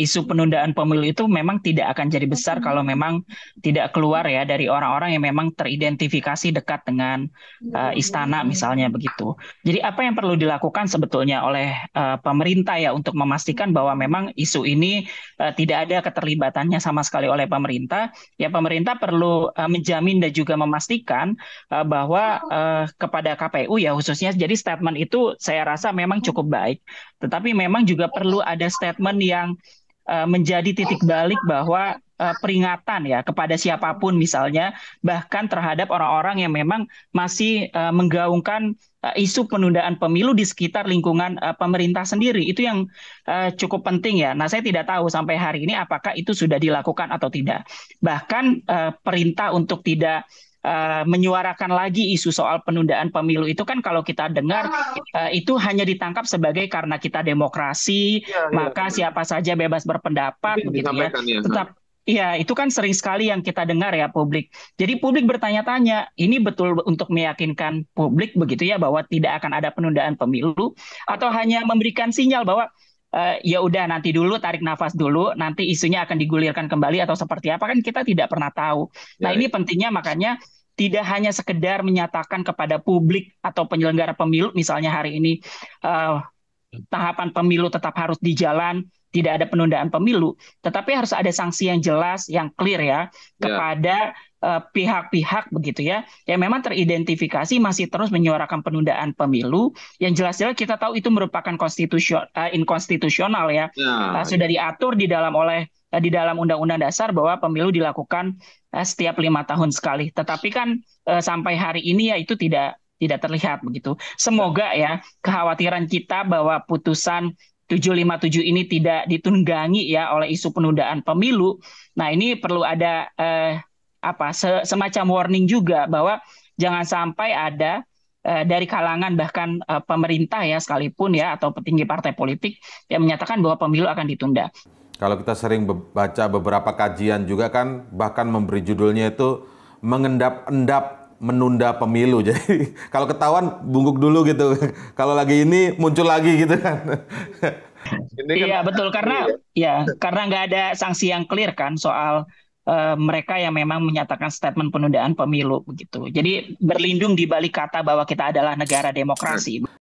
isu penundaan pemilu itu memang tidak akan jadi besar kalau memang tidak keluar ya dari orang-orang yang memang teridentifikasi dekat dengan uh, istana misalnya begitu. Jadi apa yang perlu dilakukan sebetulnya oleh uh, pemerintah ya untuk memastikan hmm. bahwa memang isu ini uh, tidak ada keterlibatannya sama sekali oleh pemerintah. Ya pemerintah perlu uh, menjamin dan juga memastikan uh, bahwa uh, kepada KPU ya khususnya jadi statement itu saya rasa memang hmm. cukup baik. Tetapi memang juga iya. perlu ada statement yang Eh, menjadi titik balik bahwa eh, peringatan ya kepada siapapun misalnya bahkan terhadap orang-orang yang memang masih eh, menggaungkan isu penundaan pemilu di sekitar lingkungan pemerintah sendiri itu yang cukup penting ya. Nah saya tidak tahu sampai hari ini apakah itu sudah dilakukan atau tidak. Bahkan perintah untuk tidak Eh, menyuarakan lagi isu soal penundaan pemilu itu kan kalau kita dengar uh, itu hanya ditangkap sebagai karena kita demokrasi ya, maka ya, siapa saja bebas berpendapat begitu ya. ya tetap iya. iya, itu kan sering sekali yang kita dengar ya publik. Jadi publik bertanya-tanya, ini betul untuk meyakinkan publik begitu ya bahwa tidak akan ada penundaan pemilu atau hanya memberikan sinyal bahwa uh, ya udah nanti dulu tarik nafas dulu nanti isunya akan digulirkan kembali atau seperti apa kan kita tidak pernah tahu nah, ya, nah ini ya. pentingnya makanya tidak hanya sekedar menyatakan kepada publik atau penyelenggara pemilu misalnya hari ini uh, tahapan pemilu tetap harus di jalan, tidak ada penundaan pemilu, tetapi harus ada sanksi yang jelas, yang clear ya, ya. kepada eh, pihak-pihak uh, begitu ya, yang memang teridentifikasi masih terus menyuarakan penundaan pemilu, yang jelas-jelas kita tahu itu merupakan konstitusional, uh, eh, inkonstitusional ya, ya. Uh, sudah diatur di dalam oleh di dalam Undang-Undang Dasar bahwa pemilu dilakukan setiap lima tahun sekali, tetapi kan sampai hari ini ya itu tidak tidak terlihat begitu. Semoga ya kekhawatiran kita bahwa putusan 757 ini tidak ditunggangi ya oleh isu penundaan pemilu. Nah, ini perlu ada eh, apa se semacam warning juga bahwa jangan sampai ada eh, dari kalangan bahkan eh, pemerintah ya sekalipun ya atau petinggi partai politik yang menyatakan bahwa pemilu akan ditunda. Kalau kita sering baca beberapa kajian juga kan bahkan memberi judulnya itu mengendap-endap menunda pemilu. Jadi kalau ketahuan bungkuk dulu gitu. kalau lagi ini muncul lagi gitu kan. ini iya, kan iya betul karena iya. ya karena nggak ada sanksi yang clear kan soal uh, mereka yang memang menyatakan statement penundaan pemilu begitu. Jadi berlindung di balik kata bahwa kita adalah negara demokrasi.